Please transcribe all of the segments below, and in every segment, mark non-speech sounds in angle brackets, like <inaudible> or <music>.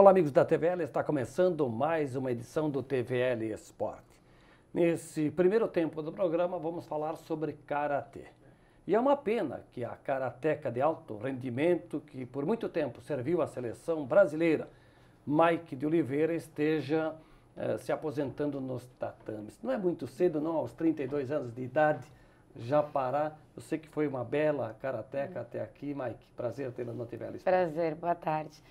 Olá, amigos da TVL, está começando mais uma edição do TVL Esporte. Nesse primeiro tempo do programa, vamos falar sobre karatê. E é uma pena que a karateca de alto rendimento, que por muito tempo serviu à seleção brasileira, Mike de Oliveira, esteja eh, se aposentando nos tatames. Não é muito cedo, não, aos 32 anos de idade, já parar. Eu sei que foi uma bela karateca hum. até aqui, Mike. Prazer tê-la no TVL Esporte. Prazer, boa tarde.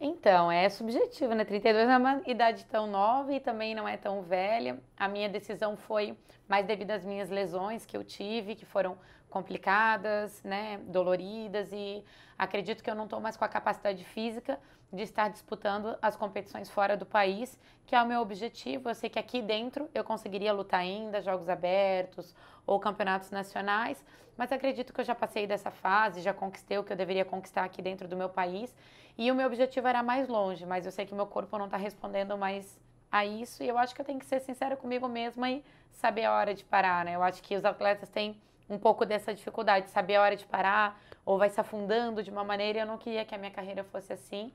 Então, é subjetivo, né? 32 não é uma idade tão nova e também não é tão velha. A minha decisão foi mais devido às minhas lesões que eu tive, que foram complicadas, né, doloridas e acredito que eu não estou mais com a capacidade física de estar disputando as competições fora do país, que é o meu objetivo. Eu sei que aqui dentro eu conseguiria lutar ainda, jogos abertos ou campeonatos nacionais, mas acredito que eu já passei dessa fase, já conquistei o que eu deveria conquistar aqui dentro do meu país. E o meu objetivo era mais longe, mas eu sei que meu corpo não está respondendo mais a isso e eu acho que eu tenho que ser sincera comigo mesma e saber a hora de parar, né? Eu acho que os atletas têm um pouco dessa dificuldade, saber a hora de parar ou vai se afundando de uma maneira. Eu não queria que a minha carreira fosse assim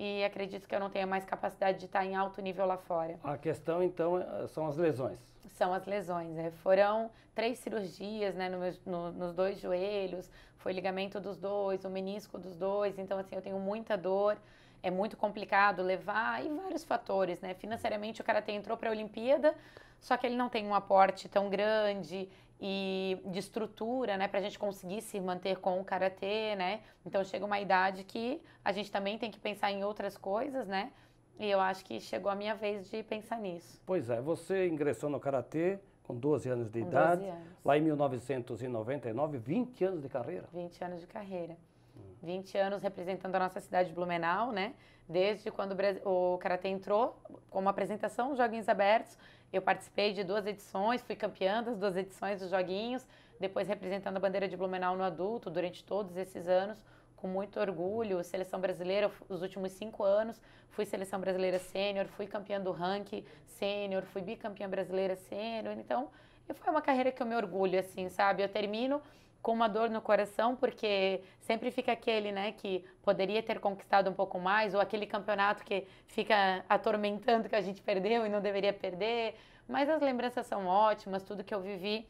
e acredito que eu não tenha mais capacidade de estar em alto nível lá fora. A questão, então, é, são as lesões. São as lesões. É. Foram três cirurgias né, no meu, no, nos dois joelhos, foi ligamento dos dois, o menisco dos dois. Então, assim, eu tenho muita dor, é muito complicado levar e vários fatores. Né? Financeiramente, o cara entrou para a Olimpíada, só que ele não tem um aporte tão grande e de estrutura, né, para a gente conseguir se manter com o karatê, né? Então chega uma idade que a gente também tem que pensar em outras coisas, né? E eu acho que chegou a minha vez de pensar nisso. Pois é, você ingressou no karatê com 12 anos de idade, anos. lá em 1999, 20 anos de carreira. 20 anos de carreira. 20 anos representando a nossa cidade de Blumenau, né? Desde quando o Karatê entrou, como apresentação, joguinhos abertos, eu participei de duas edições, fui campeã das duas edições dos Joguinhos, depois representando a bandeira de Blumenau no adulto durante todos esses anos, com muito orgulho. Seleção brasileira, os últimos cinco anos, fui seleção brasileira sênior, fui campeã do ranking sênior, fui bicampeã brasileira sênior. Então, foi uma carreira que eu me orgulho, assim, sabe? Eu termino com uma dor no coração, porque sempre fica aquele, né, que poderia ter conquistado um pouco mais, ou aquele campeonato que fica atormentando que a gente perdeu e não deveria perder. Mas as lembranças são ótimas, tudo que eu vivi,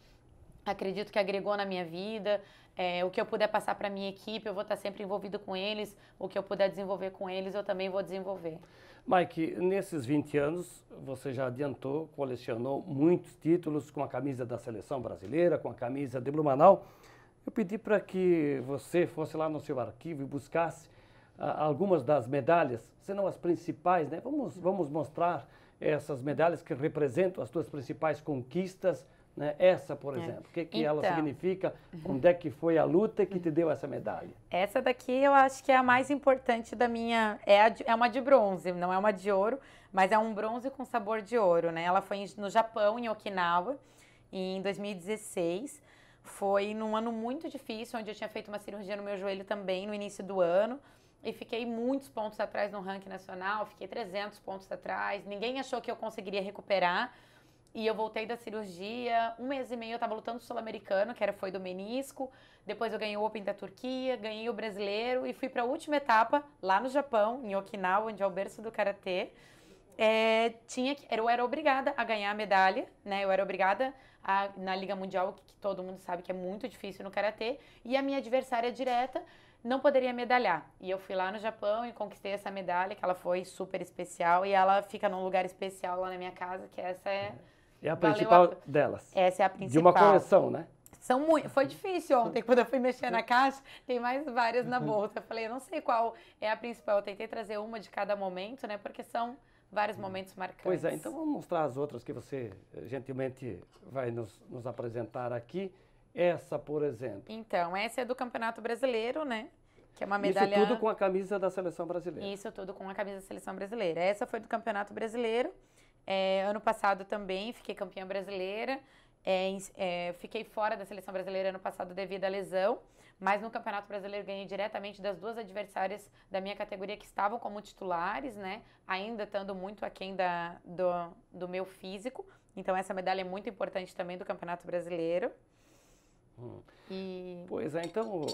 acredito que agregou na minha vida. É, o que eu puder passar para minha equipe, eu vou estar tá sempre envolvido com eles. O que eu puder desenvolver com eles, eu também vou desenvolver. Mike, nesses 20 anos, você já adiantou, colecionou muitos títulos com a camisa da seleção brasileira, com a camisa de Blumenau. Eu pedi para que você fosse lá no seu arquivo e buscasse ah, algumas das medalhas, se não as principais, né? Vamos, vamos mostrar essas medalhas que representam as suas principais conquistas, né? Essa, por é. exemplo, o é. que, que então, ela significa? Onde é que foi a luta que te deu essa medalha? Essa daqui eu acho que é a mais importante da minha. É, a, é uma de bronze, não é uma de ouro, mas é um bronze com sabor de ouro, né? Ela foi no Japão, em Okinawa, em 2016. Foi num ano muito difícil, onde eu tinha feito uma cirurgia no meu joelho também no início do ano. E fiquei muitos pontos atrás no ranking nacional, fiquei 300 pontos atrás. Ninguém achou que eu conseguiria recuperar. E eu voltei da cirurgia, um mês e meio eu estava lutando o Sul-Americano, que era foi do menisco. Depois eu ganhei o Open da Turquia, ganhei o Brasileiro e fui para a última etapa lá no Japão, em Okinawa, onde é o berço do karatê é, tinha que, eu era obrigada a ganhar a medalha, né? Eu era obrigada a, na Liga Mundial, que, que todo mundo sabe que é muito difícil no karatê, e a minha adversária direta não poderia medalhar. E eu fui lá no Japão e conquistei essa medalha, que ela foi super especial, e ela fica num lugar especial lá na minha casa, que essa é. É a principal a... delas. Essa é a principal. De uma coleção, né? São muito. Foi difícil ontem, quando eu fui mexer na caixa, tem mais várias na uhum. bolsa. Eu falei, eu não sei qual é a principal. Eu tentei trazer uma de cada momento, né? Porque são vários hum. momentos marcantes. Pois é, então vamos mostrar as outras que você eh, gentilmente vai nos, nos apresentar aqui. Essa, por exemplo. Então, essa é do Campeonato Brasileiro, né? Que é uma é medalha. Isso tudo com a camisa da seleção brasileira. Isso tudo com a camisa da seleção brasileira. Essa foi do Campeonato Brasileiro. É, ano passado também fiquei campeã brasileira. É, é, fiquei fora da seleção brasileira ano passado devido à lesão. Mas no Campeonato Brasileiro ganhei diretamente das duas adversárias da minha categoria que estavam como titulares, né? Ainda estando muito aquém da, do, do meu físico. Então essa medalha é muito importante também do Campeonato Brasileiro. Hum. E... Pois é, então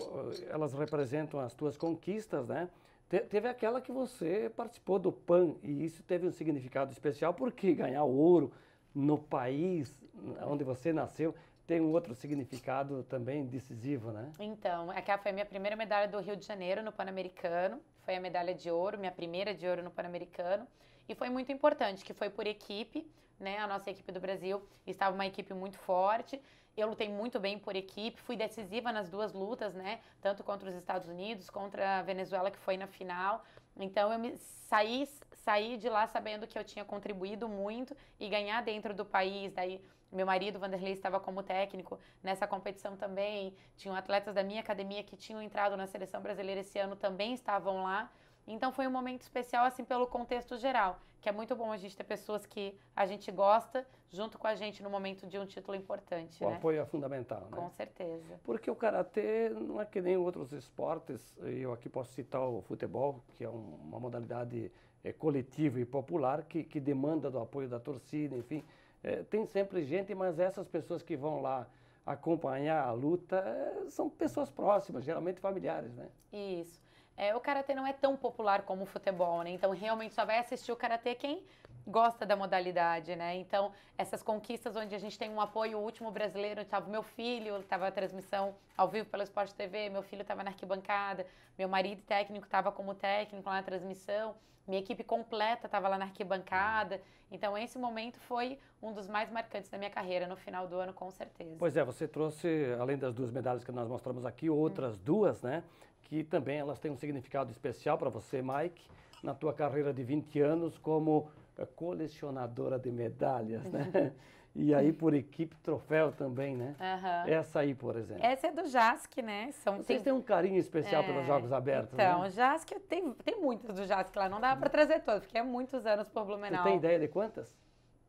elas representam as tuas conquistas, né? Te, teve aquela que você participou do PAN e isso teve um significado especial porque ganhar ouro no país onde você nasceu tem um outro significado também decisivo, né? Então, aquela foi a minha primeira medalha do Rio de Janeiro no Pan-Americano, foi a medalha de ouro, minha primeira de ouro no Pan-Americano, e foi muito importante, que foi por equipe, né? A nossa equipe do Brasil estava uma equipe muito forte. Eu lutei muito bem por equipe, fui decisiva nas duas lutas, né? Tanto contra os Estados Unidos, contra a Venezuela que foi na final. Então eu me saí, saí de lá sabendo que eu tinha contribuído muito e ganhar dentro do país, daí meu marido, Vanderlei, estava como técnico nessa competição também. Tinham atletas da minha academia que tinham entrado na seleção brasileira esse ano também estavam lá. Então foi um momento especial assim pelo contexto geral, que é muito bom a gente ter pessoas que a gente gosta junto com a gente no momento de um título importante. O né? apoio é fundamental, né? Com certeza. Porque o karatê não é que nem outros esportes. Eu aqui posso citar o futebol, que é uma modalidade é, coletiva e popular que, que demanda do apoio da torcida, enfim. É, tem sempre gente, mas essas pessoas que vão lá acompanhar a luta é, são pessoas próximas, geralmente familiares, né? Isso. É, o karatê não é tão popular como o futebol, né? Então realmente só vai assistir o karatê quem gosta da modalidade, né? Então essas conquistas onde a gente tem um apoio, o último brasileiro estava meu filho, estava a transmissão ao vivo pelo Esporte TV, meu filho estava na arquibancada, meu marido técnico estava como técnico lá na transmissão. Minha equipe completa estava lá na arquibancada. Então, esse momento foi um dos mais marcantes da minha carreira, no final do ano, com certeza. Pois é, você trouxe, além das duas medalhas que nós mostramos aqui, outras duas, né? Que também elas têm um significado especial para você, Mike, na tua carreira de 20 anos como colecionadora de medalhas, né? <laughs> E aí por equipe, troféu também, né? Uhum. Essa aí, por exemplo. Essa é do JASC, né? São, Vocês tem... têm um carinho especial é... pelos Jogos Abertos, então, né? Então, JASC, tem, tem do JASC lá, não dá para trazer todas, porque é muitos anos por Blumenau. Você tem ideia de quantas?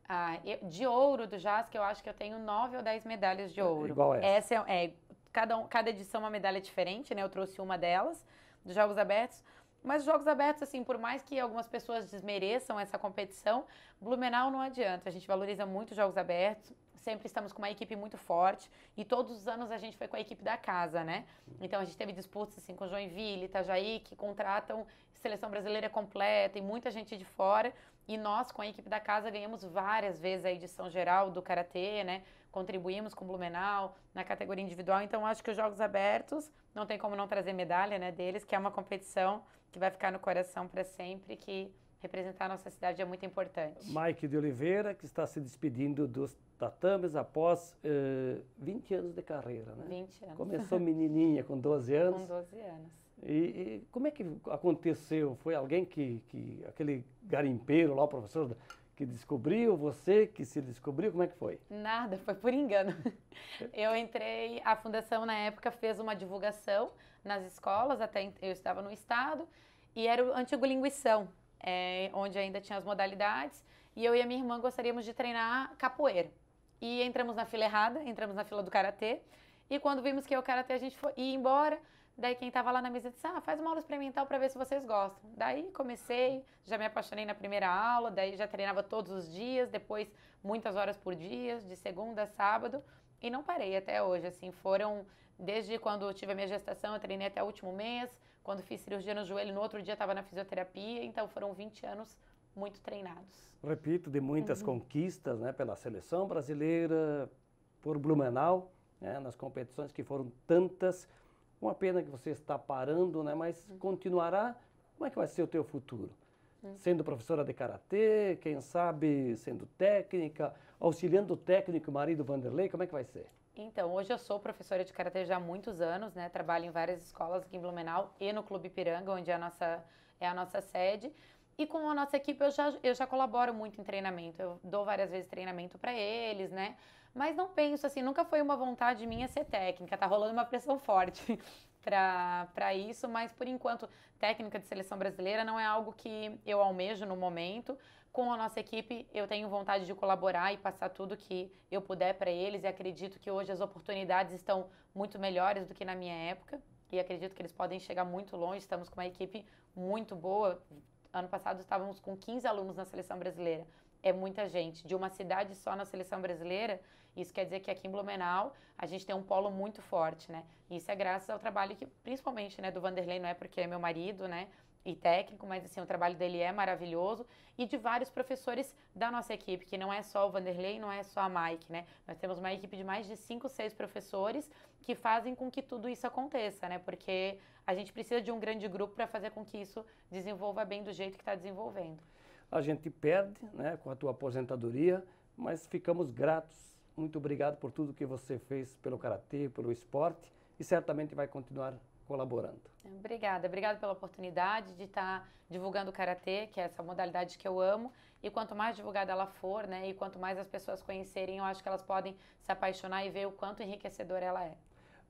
Ah, eu, de ouro do JASC, eu acho que eu tenho nove ou dez medalhas de é, ouro. igual essa. Essa é, é cada, cada edição é uma medalha diferente, né? Eu trouxe uma delas, dos Jogos Abertos. Mas jogos abertos, assim, por mais que algumas pessoas desmereçam essa competição, Blumenau não adianta. A gente valoriza muito jogos abertos. Sempre estamos com uma equipe muito forte. E todos os anos a gente foi com a equipe da casa, né? Então a gente teve disputas assim, com Joinville, Itajaí, que contratam seleção brasileira completa e muita gente de fora. E nós, com a equipe da casa, ganhamos várias vezes a edição geral do Karatê, né? contribuímos com o Blumenau na categoria individual. Então, acho que os Jogos Abertos, não tem como não trazer medalha né, deles, que é uma competição que vai ficar no coração para sempre, que representar a nossa cidade é muito importante. Mike de Oliveira, que está se despedindo dos tatames após uh, eh, 20 anos de carreira, né? 20 anos. Começou <laughs> menininha, com 12 anos. Com 12 anos. E, e como é que aconteceu? Foi alguém que, que aquele garimpeiro lá, o professor que descobriu, você que se descobriu, como é que foi? Nada, foi por engano. <laughs> Eu entrei, a fundação na época fez uma divulgação nas escolas, até eu estava no estado, e era o antigo linguição, é, onde ainda tinha as modalidades, e eu e a minha irmã gostaríamos de treinar capoeira. E entramos na fila errada, entramos na fila do karatê, e quando vimos que é o karatê a gente foi, ia embora, Daí quem estava lá na mesa disse: "Ah, faz uma aula experimental para ver se vocês gostam". Daí comecei, já me apaixonei na primeira aula, daí já treinava todos os dias, depois muitas horas por dia, de segunda a sábado, e não parei até hoje, assim, foram desde quando tive a minha gestação, eu treinei até o último mês, quando fiz cirurgia no joelho, no outro dia estava na fisioterapia, então foram 20 anos muito treinados. Repito, de muitas uhum. conquistas, né, pela seleção brasileira, por Blumenau, né, nas competições que foram tantas, uma pena que você está parando, né? Mas hum. continuará. Como é que vai ser o teu futuro? Hum. Sendo professora de karatê, quem sabe sendo técnica, auxiliando o técnico, marido Vanderlei, como é que vai ser? Então, hoje eu sou professora de karatê já há muitos anos, né? Trabalho em várias escolas aqui em Blumenau e no Clube Piranga, onde é a nossa, é a nossa sede. E com a nossa equipe eu já, eu já colaboro muito em treinamento. Eu dou várias vezes treinamento para eles, né? Mas não penso assim, nunca foi uma vontade minha ser técnica, tá rolando uma pressão <laughs> forte para isso, mas por enquanto, técnica de seleção brasileira não é algo que eu almejo no momento. Com a nossa equipe, eu tenho vontade de colaborar e passar tudo que eu puder para eles e acredito que hoje as oportunidades estão muito melhores do que na minha época e acredito que eles podem chegar muito longe. Estamos com uma equipe muito boa. Ano passado estávamos com 15 alunos na seleção brasileira é muita gente. De uma cidade só na seleção brasileira, isso quer dizer que aqui em Blumenau a gente tem um polo muito forte, né? E isso é graças ao trabalho que, principalmente, né, do Vanderlei, não é porque é meu marido, né? E técnico, mas assim, o trabalho dele é maravilhoso. E de vários professores da nossa equipe, que não é só o Vanderlei, não é só a Mike, né? Nós temos uma equipe de mais de cinco, seis professores que fazem com que tudo isso aconteça, né? Porque a gente precisa de um grande grupo para fazer com que isso desenvolva bem do jeito que está desenvolvendo. A gente perde né, com a tua aposentadoria, mas ficamos gratos. Muito obrigado por tudo que você fez pelo karatê, pelo esporte e certamente vai continuar colaborando. Obrigada, obrigada pela oportunidade de estar divulgando o karatê, que é essa modalidade que eu amo. E quanto mais divulgada ela for, né, e quanto mais as pessoas conhecerem, eu acho que elas podem se apaixonar e ver o quanto enriquecedora ela é.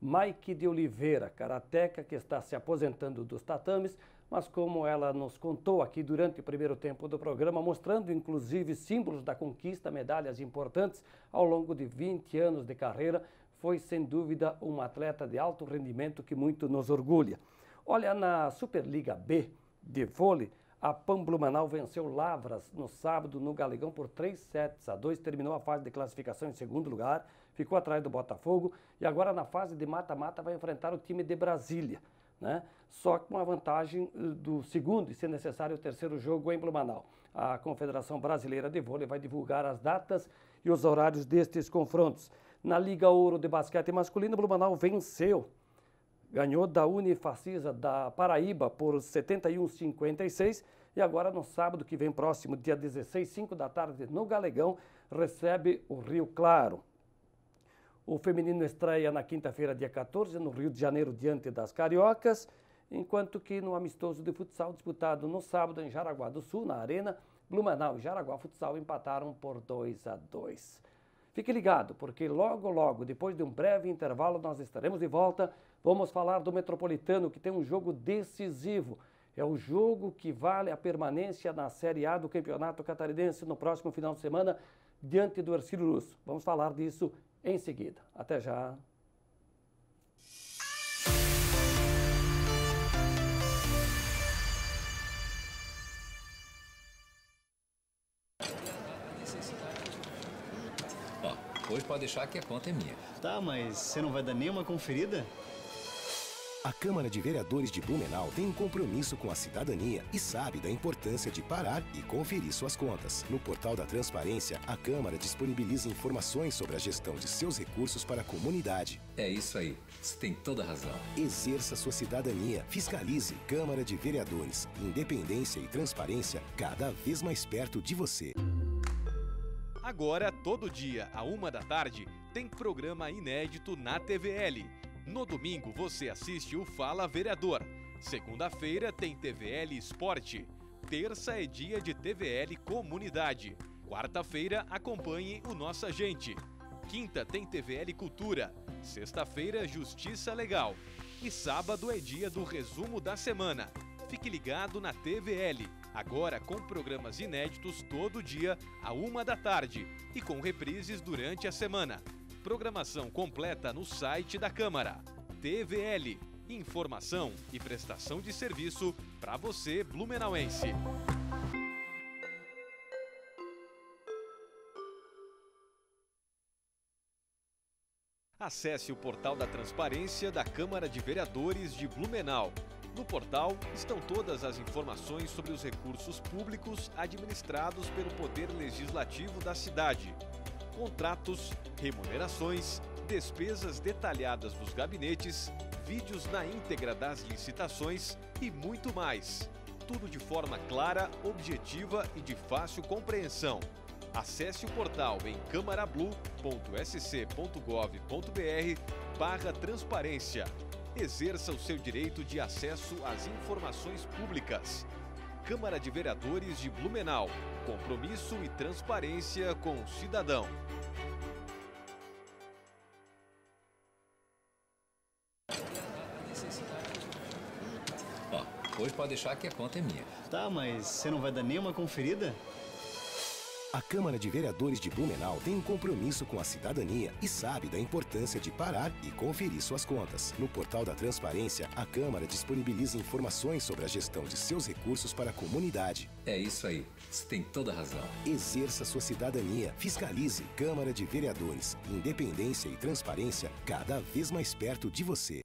Mike de Oliveira, karateca que está se aposentando dos tatames, mas como ela nos contou aqui durante o primeiro tempo do programa, mostrando inclusive símbolos da conquista, medalhas importantes ao longo de 20 anos de carreira, foi sem dúvida uma atleta de alto rendimento que muito nos orgulha. Olha, na Superliga B de vôlei, a Pam Blumenau venceu Lavras no sábado no Galegão por 3 sets a 2, terminou a fase de classificação em segundo lugar, ficou atrás do Botafogo e agora na fase de mata-mata vai enfrentar o time de Brasília né? só com a vantagem eh, do segundo e, se necessário, o terceiro jogo em Blumenau. A Confederação Brasileira de Vôlei vai divulgar as datas e os horários destes confrontos. Na Liga Ouro de Basquete Masculino, Blumenau venceu. Ganhou da Unifacisa da Paraíba por 71,56 e agora no sábado que vem próximo, dia 16, 5 da tarde, no Galegão, recebe o Rio Claro. O feminino estreia na quinta-feira, dia 14, no Rio de Janeiro, diante das Cariocas, enquanto que no amistoso de futsal disputado no sábado em Jaraguá do Sul, na Arena, Blumenau e Jaraguá Futsal empataram por 2 a 2. Fique ligado, porque logo, logo, depois de um breve intervalo, nós estaremos de volta. Vamos falar do Metropolitano, que tem um jogo decisivo. É o jogo que vale a permanência na Série A do Campeonato Catarinense no próximo final de semana, diante do Ercílio Luz. Vamos falar disso em seguida. Até já! Ó, hoje pode deixar que a conta é minha. Tá, mas você não vai dar nenhuma conferida? A Câmara de Vereadores de Blumenau tem um compromisso com a cidadania e sabe da importância de parar e conferir suas contas. No portal da Transparência, a Câmara disponibiliza informações sobre a gestão de seus recursos para a comunidade. É isso aí. Você tem toda a razão. Exerça sua cidadania. Fiscalize Câmara de Vereadores. Independência e transparência cada vez mais perto de você. Agora, todo dia, a uma da tarde, tem programa inédito na TVL. No domingo você assiste o Fala Vereador. Segunda-feira tem TVL Esporte. Terça é dia de TVL Comunidade. Quarta-feira acompanhe o Nossa Gente. Quinta tem TVL Cultura. Sexta-feira Justiça Legal. E sábado é dia do resumo da semana. Fique ligado na TVL, agora com programas inéditos todo dia, a uma da tarde, e com reprises durante a semana programação completa no site da Câmara. TVL Informação e prestação de serviço para você, blumenauense. Acesse o portal da Transparência da Câmara de Vereadores de Blumenau. No portal estão todas as informações sobre os recursos públicos administrados pelo Poder Legislativo da cidade contratos, remunerações, despesas detalhadas dos gabinetes, vídeos na íntegra das licitações e muito mais. Tudo de forma clara, objetiva e de fácil compreensão. Acesse o portal em camarablu.sc.gov.br barra transparência. Exerça o seu direito de acesso às informações públicas. Câmara de Vereadores de Blumenau. Compromisso e transparência com o cidadão. Depois pode deixar que a conta é minha. Tá, mas você não vai dar nenhuma conferida? A Câmara de Vereadores de Blumenau tem um compromisso com a cidadania e sabe da importância de parar e conferir suas contas. No portal da Transparência, a Câmara disponibiliza informações sobre a gestão de seus recursos para a comunidade. É isso aí, você tem toda a razão. Exerça sua cidadania, fiscalize Câmara de Vereadores. Independência e transparência cada vez mais perto de você.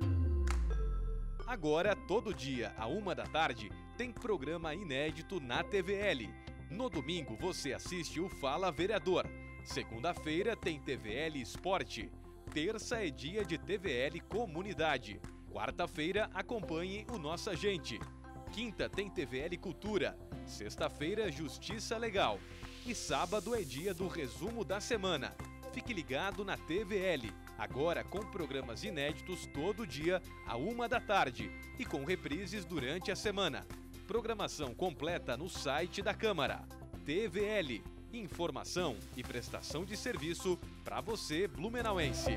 Agora, todo dia, à uma da tarde, tem programa inédito na TVL. No domingo, você assiste o Fala Vereador. Segunda-feira tem TVL Esporte. Terça é dia de TVL Comunidade. Quarta-feira, acompanhe o Nossa Gente. Quinta tem TVL Cultura. Sexta-feira, Justiça Legal. E sábado é dia do resumo da semana. Fique ligado na TVL. Agora com programas inéditos todo dia, à uma da tarde, e com reprises durante a semana. Programação completa no site da Câmara. TVL. Informação e prestação de serviço para você, blumenauense.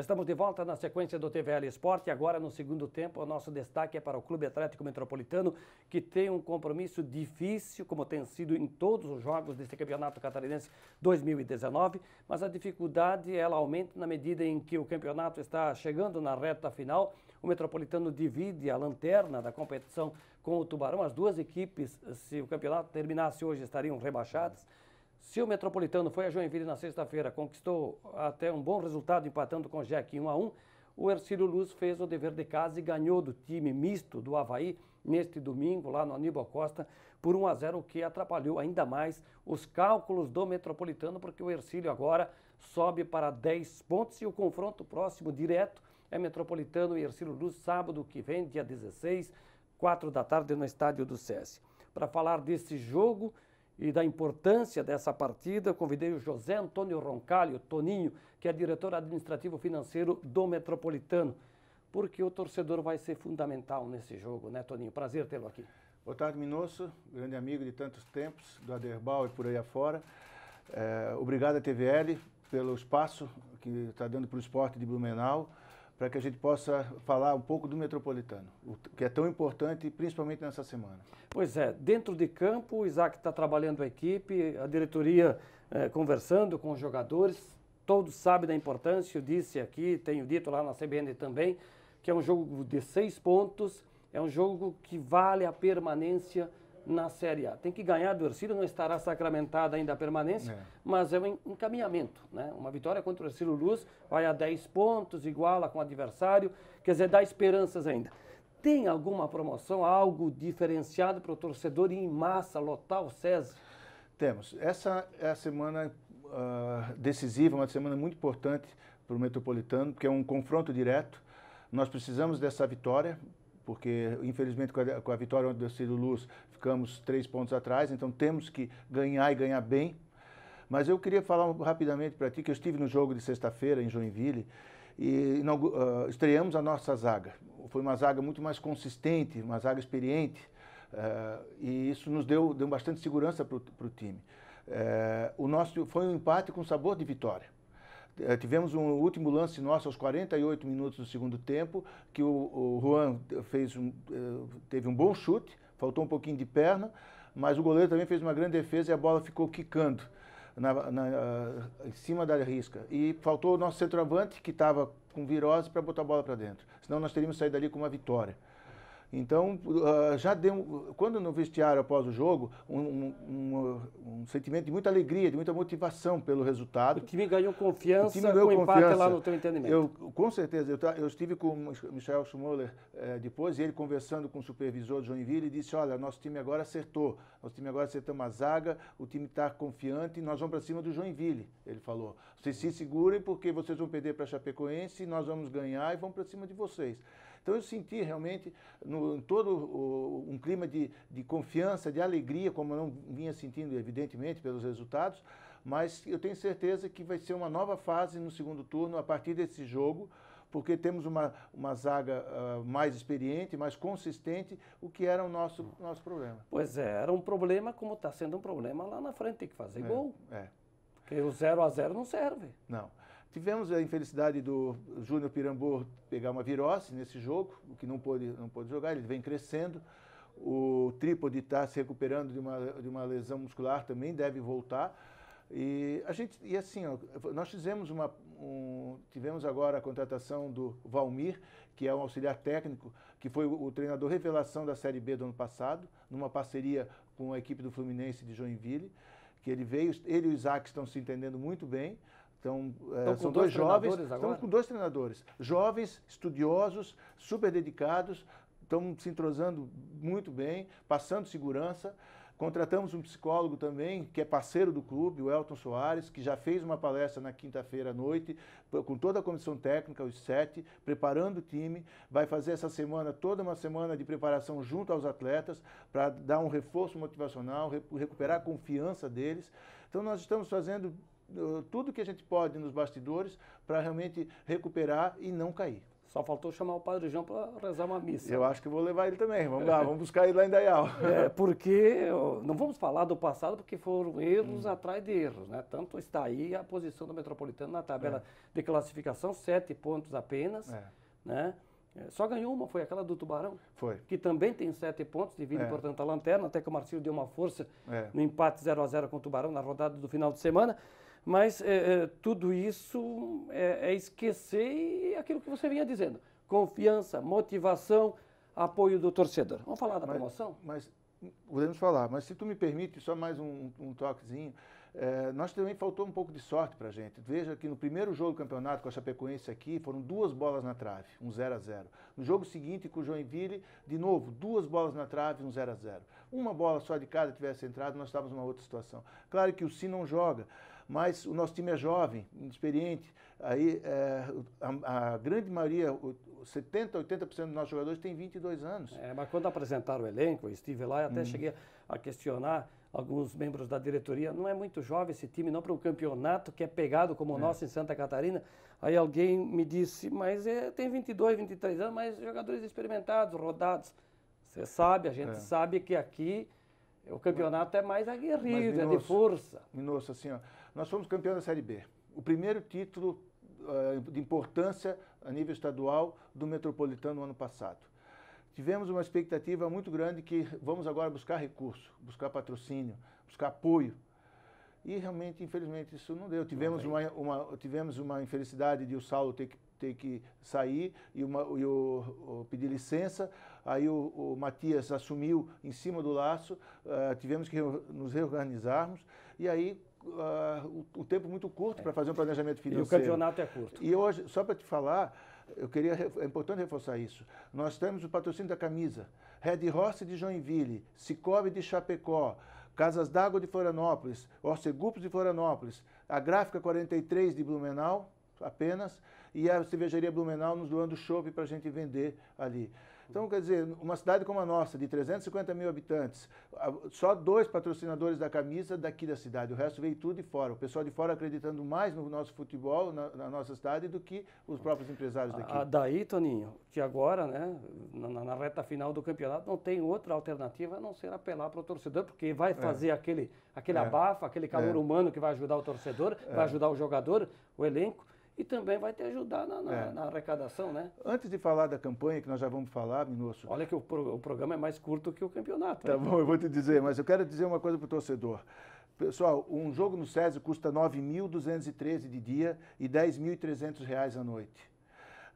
Estamos de volta na sequência do TVL Esporte agora no segundo tempo o nosso destaque é para o Clube Atlético Metropolitano que tem um compromisso difícil como tem sido em todos os jogos deste Campeonato Catarinense 2019, mas a dificuldade ela aumenta na medida em que o campeonato está chegando na reta final. O Metropolitano divide a lanterna da competição com o Tubarão. As duas equipes, se o campeonato terminasse hoje, estariam rebaixadas. Se o Metropolitano foi a Joinville na sexta-feira, conquistou até um bom resultado empatando com o Jack em 1 a 1, o Ercílio Luz fez o dever de casa e ganhou do time misto do Havaí neste domingo lá no Aníbal Costa por 1 a 0, o que atrapalhou ainda mais os cálculos do Metropolitano, porque o Ercílio agora sobe para 10 pontos e o confronto próximo direto é Metropolitano e Ercílio Luz sábado que vem, dia 16, 4 da tarde no estádio do SESI. Para falar desse jogo, e da importância dessa partida, convidei o José Antônio Roncalho, Toninho, que é diretor administrativo financeiro do Metropolitano, porque o torcedor vai ser fundamental nesse jogo, né, Toninho? Prazer tê-lo aqui. Boa tarde, Minosso, grande amigo de tantos tempos, do Aderbal e por aí afora. É, obrigado à TVL pelo espaço que está dando para o esporte de Blumenau para que a gente possa falar um pouco do metropolitano, que é tão importante, principalmente nessa semana. Pois é, dentro de campo, o Isaac está trabalhando a equipe, a diretoria é, conversando com os jogadores, todos sabem da importância, eu disse aqui, tenho dito lá na CBN também, que é um jogo de seis pontos, é um jogo que vale a permanência na Série A. Tem que ganhar do torcida, não estará sacramentada ainda a permanência, é. mas é um encaminhamento. Né? Uma vitória contra o Ercílio Luz vai a 10 pontos, iguala com o adversário, quer dizer, dá esperanças ainda. Tem alguma promoção, algo diferenciado para o torcedor ir em massa lotar o César? Temos. Essa é a semana uh, decisiva, uma semana muito importante para o Metropolitano, porque é um confronto direto. Nós precisamos dessa vitória porque infelizmente com a, com a vitória do Ciro Luz ficamos três pontos atrás, então temos que ganhar e ganhar bem. Mas eu queria falar rapidamente para ti que eu estive no jogo de sexta-feira em Joinville e uh, estreamos a nossa zaga. Foi uma zaga muito mais consistente, uma zaga experiente, uh, e isso nos deu, deu bastante segurança para o time. Uh, o nosso foi um empate com sabor de vitória. Eh, tivemos um último lance nosso aos 48 minutos do segundo tempo, que o, o Juan fez um, eh, teve um bom chute, faltou um pouquinho de perna, mas o goleiro também fez uma grande defesa e a bola ficou quicando. Na, na, ah, em cima da risca. E faltou o nosso centroavante, que estava com virose, para botar a bola para dentro. Senão nós teríamos saído dali com uma vitória. Então, ah, já deu, quando no vestiário após o jogo, um, um, um, sentimento de muita alegria, de muita motivação pelo resultado. O time ganhou confiança, o time ganhou com confiança. empate lá no teu entendimento. Eu, com certeza, eu, eu estive com o Michel Schumacher eh, depois, e ele conversando com o supervisor de Joinville, e disse, olha, nosso time agora acertou, nosso time agora acertou uma zaga, o time está confiante, nós vamos para cima do Joinville, ele falou. Vocês se segurem porque vocês vão perder para Chapecoense, nós vamos ganhar e vamos para cima de vocês. Então eu senti realmente no, todo o, um clima de, de confiança, de alegria, como eu não vinha sentindo, evidentemente, pelos resultados, mas eu tenho certeza que vai ser uma nova fase no segundo turno a partir desse jogo, porque temos uma, uma zaga uh, mais experiente, mais consistente, o que era o nosso, nosso problema. Pois é, era um problema como está sendo um problema lá na frente, tem que fazer é, gol. É. Porque o 0 a 0 não serve. Não. Tivemos a infelicidade do Júnior Pirambu pegar uma virose nesse jogo, o que não pôde, não pôde jogar, ele vem crescendo. O Trípode está se recuperando de uma, de uma lesão muscular, também deve voltar. E a gente e assim, ó, nós fizemos uma um, tivemos agora a contratação do Valmir, que é um auxiliar técnico, que foi o, o, treinador revelação da Série B do ano passado, numa parceria com a equipe do Fluminense de Joinville, que ele veio, ele e o Isaac estão se entendendo muito bem. Então, é, são dois, dois jovens, agora? estamos com dois treinadores, jovens, estudiosos, super dedicados, estão se entrosando muito bem, passando segurança. Contratamos um psicólogo também, que é parceiro do clube, o Elton Soares, que já fez uma palestra na quinta-feira à noite, com toda a comissão técnica, os sete, preparando o time. Vai fazer essa semana, toda uma semana de preparação junto aos atletas, para dar um reforço motivacional, recuperar a confiança deles. Então, nós estamos fazendo eh, tudo que a gente pode nos bastidores para realmente recuperar e não cair. Só faltou chamar o Padre João para rezar uma missa. Eu acho que vou levar ele também. Vamos lá, vamos buscar ele lá em Dayal. É, <laughs> porque não vamos falar do passado, porque foram erros hum. atrás de erros. Né? Tanto está aí a posição do Metropolitano na tabela é. de classificação, sete pontos apenas. É. Né? É, só ganhou uma, foi aquela do Tubarão. Foi. Que também tem sete pontos, divide, é. portanto, a lanterna, até que o Marcílio deu uma força é. no empate 0 a 0 com o Tubarão na rodada do final de semana. Mas é, tudo isso é, é esquecer aquilo que você vinha dizendo. Confiança, motivação, apoio do torcedor. Vamos falar da mas, promoção? Mas podemos falar, mas se tu me permite, só mais um, um toquezinho. É, nós também faltou um pouco de sorte para a gente. Veja que no primeiro jogo do campeonato com a Chapecoense aqui, foram duas bolas na trave, um 0 a 0 No jogo seguinte com o Joinville, de novo, duas bolas na trave, um 0 a 0 Uma bola só de cada tivesse entrado, nós estávamos numa outra situação. Claro que o Si não joga, mas o nosso time é jovem, inexperiente. Aí, é, a, a, grande maioria, 70%, 80% dos nossos jogadores têm 22 anos. É, mas quando apresentaram o elenco, eu estive lá e até hum. cheguei a questionar alguns membros da diretoria, não é muito jovem esse time, não para um campeonato que é pegado como o é. nosso em Santa Catarina. Aí alguém me disse, mas é, tem 22, 23 anos, mas jogadores experimentados, rodados. Você sabe, a gente é. sabe que aqui o campeonato é mais aguerrido, Minosso, é de força. Minosso, assim, ó, nós fomos campeão da Série B. O primeiro título uh, de importância a nível estadual do Metropolitano no ano passado tivemos uma expectativa muito grande que vamos agora buscar recurso, buscar patrocínio, buscar apoio. E realmente, infelizmente, isso não deu. Tivemos, uma, uma, tivemos uma infelicidade de o Saulo ter que, ter que sair e, uma, e o, o, pedir licença. Aí o, o, Matias assumiu em cima do laço, uh, tivemos que nos reorganizarmos. E aí uh, o, o, tempo muito curto é. para fazer um planejamento financeiro. E o campeonato é curto. E hoje, só para te falar, eu queria, é importante reforçar isso. Nós temos o patrocínio da camisa, Red Horse de Joinville, Cicobi de Chapecó, Casas d'Água de Florianópolis, Orcegupos de Florianópolis, a Gráfica 43 de Blumenau, apenas, e a cervejaria Blumenau nos doando chopp para a gente vender ali. Então, quer dizer, uma cidade como a nossa, de 350 mil habitantes, só dois patrocinadores da camisa daqui da cidade, o resto veio tudo de fora. O pessoal de fora acreditando mais no nosso futebol, na, na nossa cidade, do que os próprios empresários daqui. A, daí, Toninho, que agora, né, na, na, reta final do campeonato, não tem outra alternativa a não ser apelar para o torcedor, porque vai é. fazer é. aquele, aquele é. abafo, aquele calor é. humano que vai ajudar o torcedor, é. vai ajudar o jogador, o elenco e também vai te ajudar na, na, é. na, arrecadação, né? Antes de falar da campanha, que nós já vamos falar, Minosso. Olha que o, pro, o programa é mais curto que o campeonato. Tá né? bom, eu vou te dizer, mas eu quero dizer uma coisa para o torcedor. Pessoal, um jogo no SESI custa 9.213 de dia e 10.300 reais à noite.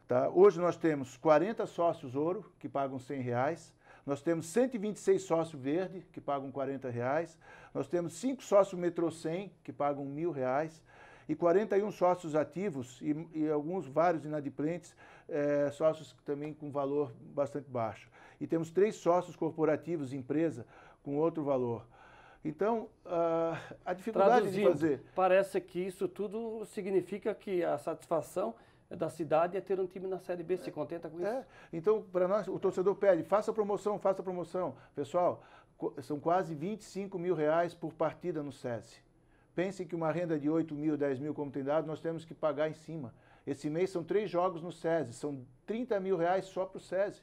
Tá? Hoje nós temos 40 sócios ouro, que pagam 100 reais. Nós temos 126 sócios verde, que pagam 40 reais. Nós temos 5 sócios metrô 100, que pagam mil reais e 41 sócios ativos e, e alguns vários inadimplentes, é, sócios também com valor bastante baixo. E temos três sócios corporativos, empresa, com outro valor. Então, a, a dificuldade de fazer. Parece que isso tudo significa que a satisfação da cidade é ter um time na Série B. Se contenta com é. isso? É. Então, para nós, o torcedor pede: faça promoção, faça promoção. Pessoal, são quase 25 mil reais por partida no SESI. Pense que uma renda de 8 mil, 10 mil, como tem dado, nós temos que pagar em cima. Esse mês são três jogos no SESI, são 30 mil reais só para o SESI.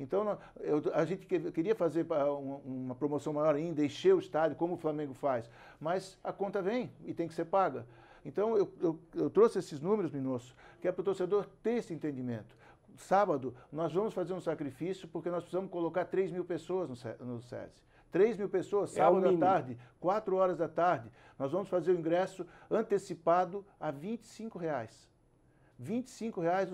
Então, eu, a gente que, queria fazer uma, uma promoção maior ainda, encher o estádio, como o Flamengo faz, mas a conta vem e tem que ser paga. Então, eu, eu, eu trouxe esses números, Minosso, que é para o torcedor ter esse entendimento. Sábado, nós vamos fazer um sacrifício porque nós precisamos colocar 3 mil pessoas no, no SESI. 3 mil pessoas, é sábado é à tarde, 4 horas da tarde. Nós vamos fazer o ingresso antecipado a 25 reais. 25 reais,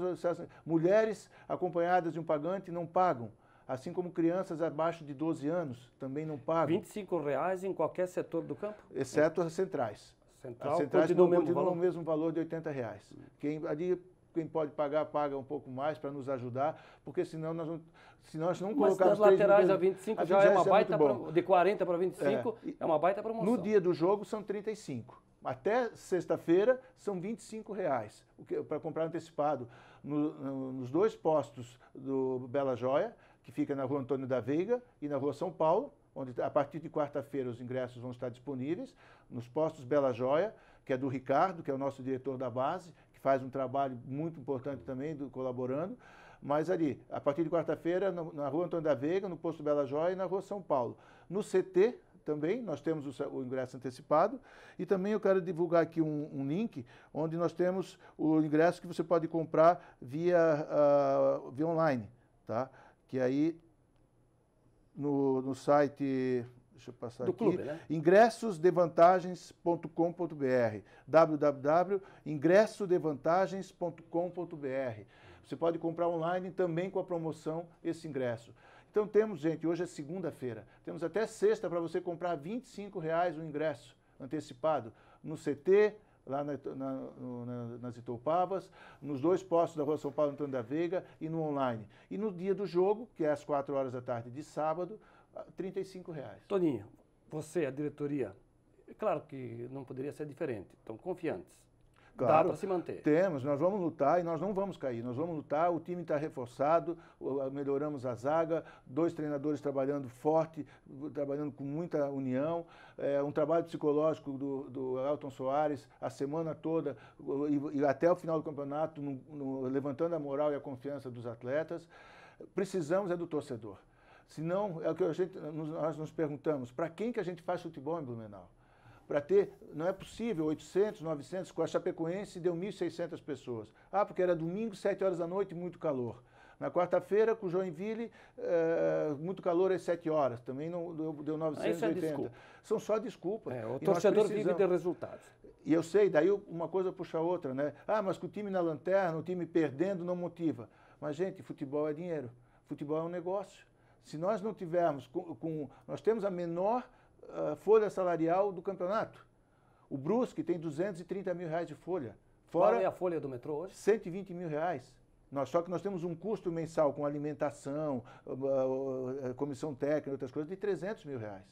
mulheres acompanhadas de um pagante não pagam. Assim como crianças abaixo de 12 anos também não pagam. 25 reais em qualquer setor do campo? Exceto as centrais. Central, as centrais continuam, continuam o mesmo valor de 80 reais. Quem, ali quem pode pagar, paga um pouco mais para nos ajudar, porque senão nós não, senão nós não Mas colocarmos... Mas laterais a 25 a já, é uma é baita, é de 40 para 25, é. é uma baita promoção. No dia do jogo são 35. Até sexta-feira são 25 reais para comprar antecipado no, no, nos dois postos do Bela Joia, que fica na rua Antônio da Veiga e na rua São Paulo, onde a partir de quarta-feira os ingressos vão estar disponíveis, nos postos Bela Joia, que é do Ricardo, que é o nosso diretor da base, que faz um trabalho muito importante também, do, colaborando. Mas ali, a partir de quarta-feira, na rua Antônio da Veiga, no posto Bela Joia e na rua São Paulo. No CT, também, nós temos o, ingresso antecipado. E também eu quero divulgar aqui um, um link onde nós temos o ingresso que você pode comprar via, uh, via online, tá? Que aí no, no site deixa eu passar do aqui. Clube, né? ingressosdevantagens.com.br www.ingressosdevantagens.com.br Você pode comprar online também com a promoção esse ingresso. Então temos, gente, hoje é segunda-feira, temos até sexta para você comprar R$ 25,00 o ingresso antecipado no CT, lá na, na, na, nas Itoupavas, nos dois postos da Rua São Paulo Antônio da Veiga e no online. E no dia do jogo, que é às 4 horas da tarde de sábado, 35 reais. Toninho, você, a diretoria, é claro que não poderia ser diferente, estão confiantes. Claro, Dá para se manter. Temos, nós vamos lutar e nós não vamos cair. Nós vamos lutar, o time está reforçado, melhoramos a zaga, dois treinadores trabalhando forte, trabalhando com muita união, é, um trabalho psicológico do, do Elton Soares a semana toda e, e até o final do campeonato, no, no, levantando a moral e a confiança dos atletas. Precisamos é do torcedor. Senão, é o que a gente, nós nos perguntamos, para quem que a gente faz futebol em Blumenau? Para ter, não é possível, 800, 900, com a Chapecoense deu 1.600 pessoas. Ah, porque era domingo, 7 horas da noite, muito calor. Na quarta-feira, com o Joinville, eh, muito calor às 7 horas. Também não deu, deu 980. É São só desculpas. É, o torcedor vive de resultados. E eu sei, daí uma coisa puxa a outra, né? Ah, mas com o time na lanterna, o time perdendo, não motiva. Mas, gente, futebol é dinheiro. Futebol é um negócio. Se nós não tivermos com, com nós temos a menor uh, folha salarial do campeonato. O Brusque tem 230 mil reais de folha. Fora Qual é a folha do metrô hoje? 120 mil reais. Nós, só que nós temos um custo mensal com alimentação, ah, ah, comissão técnica, outras coisas, de 300 mil reais.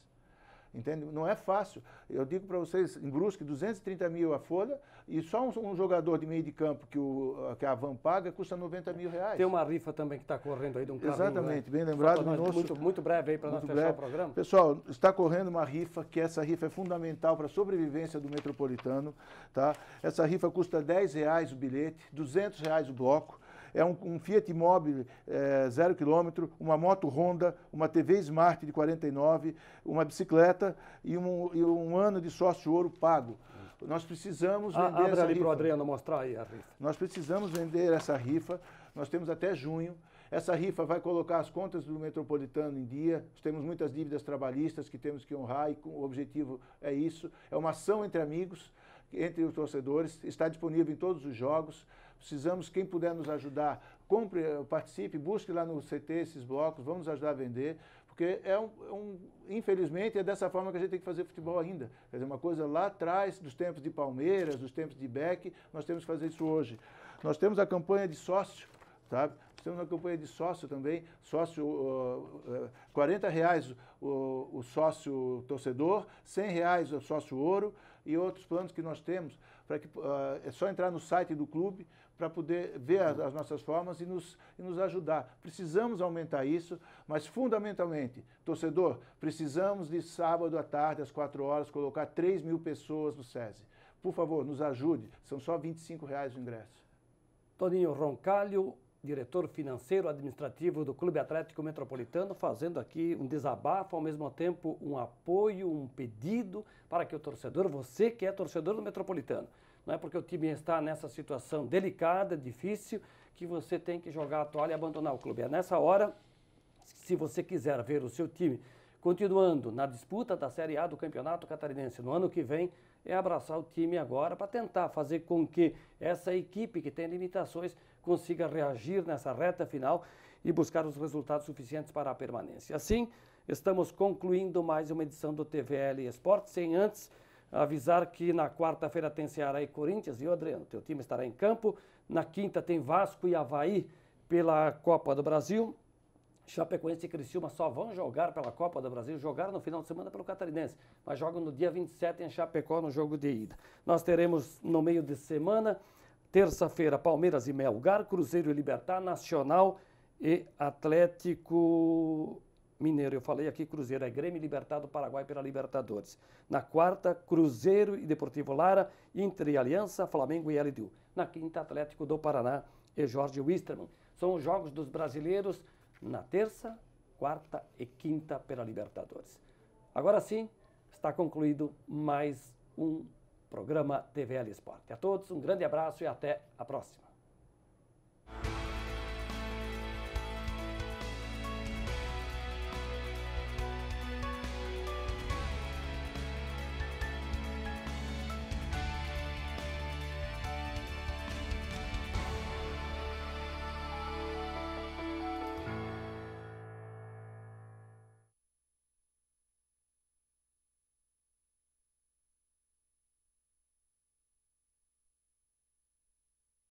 Entende? Não é fácil. Eu digo para vocês, em Brusque, 230 mil a folha e só um, um, jogador de meio de campo que, o, que a Van paga custa 90 mil reais. Tem uma rifa também que está correndo aí de um carro. Exatamente, né? bem lembrado. Nós, nosso... muito, muito breve aí para nós fechar breve. o programa. Pessoal, está correndo uma rifa, que essa rifa é fundamental para a sobrevivência do metropolitano. Tá? Essa rifa custa 10 reais o bilhete, 200 reais o bloco é um, um Fiat Mobile é, zero quilômetro, uma moto Honda, uma TV Smart de 49, uma bicicleta e um, e um ano de sócio ouro pago. Nós precisamos ah, vender a, essa ali rifa. para o Adriano mostrar aí a rifa. Nós precisamos vender essa rifa. Nós temos até junho. Essa rifa vai colocar as contas do metropolitano em dia. temos muitas dívidas trabalhistas que temos que honrar e o objetivo é isso. É uma ação entre amigos, entre os torcedores. Está disponível em todos os jogos. Precisamos, quem puder nos ajudar, compre, eh, participe, busque lá no CT esses blocos, vamos nos ajudar a vender, porque é um, é um, infelizmente é dessa forma que a gente tem que fazer futebol ainda. Quer dizer, uma coisa lá atrás dos tempos de Palmeiras, dos tempos de Beck, nós temos que fazer isso hoje. Nós temos a campanha de sócio, sabe? Temos uma campanha de sócio também, sócio, uh, uh 40 reais o, o, sócio torcedor, 100 reais o sócio ouro e outros planos que nós temos. Para que, uh, é só entrar no site do clube, para poder ver as, as, nossas formas e nos, e nos ajudar. Precisamos aumentar isso, mas fundamentalmente, torcedor, precisamos de sábado à tarde, às 4 horas, colocar 3 mil pessoas no SESI. Por favor, nos ajude, são só R$ 25,00 o ingresso. Toninho Roncalho, diretor financeiro administrativo do Clube Atlético Metropolitano, fazendo aqui um desabafo, ao mesmo tempo um apoio, um pedido para que o torcedor, você que é torcedor do Metropolitano, não é porque o time está nessa situação delicada, difícil, que você tem que jogar a toalha e abandonar o clube. É nessa hora, se você quiser ver o seu time continuando na disputa da Série A do Campeonato Catarinense no ano que vem, é abraçar o time agora para tentar fazer com que essa equipe que tem limitações consiga reagir nessa reta final e buscar os resultados suficientes para a permanência. Assim, estamos concluindo mais uma edição do TVL Esporte, sem antes avisar que na quarta-feira tem Ceará e Corinthians, viu, Adriano? Teu time estará em campo. Na quinta tem Vasco e Havaí pela Copa do Brasil. Chapecoense e Criciúma só vão jogar pela Copa do Brasil, jogar no final de semana pelo Catarinense, mas jogam no dia 27 em Chapecó no jogo de ida. Nós teremos no meio de semana, terça-feira, Palmeiras e Melgar, Cruzeiro e Libertar, Nacional e Atlético Mineiro. Eu falei aqui Cruzeiro, é Grêmio Libertado Paraguai pela Libertadores. Na quarta, Cruzeiro e Deportivo Lara, Inter e Aliança, Flamengo e LDU. Na quinta, Atlético do Paraná e Jorge Wisterman. São os jogos dos brasileiros na terça, quarta e quinta pela Libertadores. Agora sim, está concluído mais um programa TVL Esporte. A todos um grande abraço e até a próxima.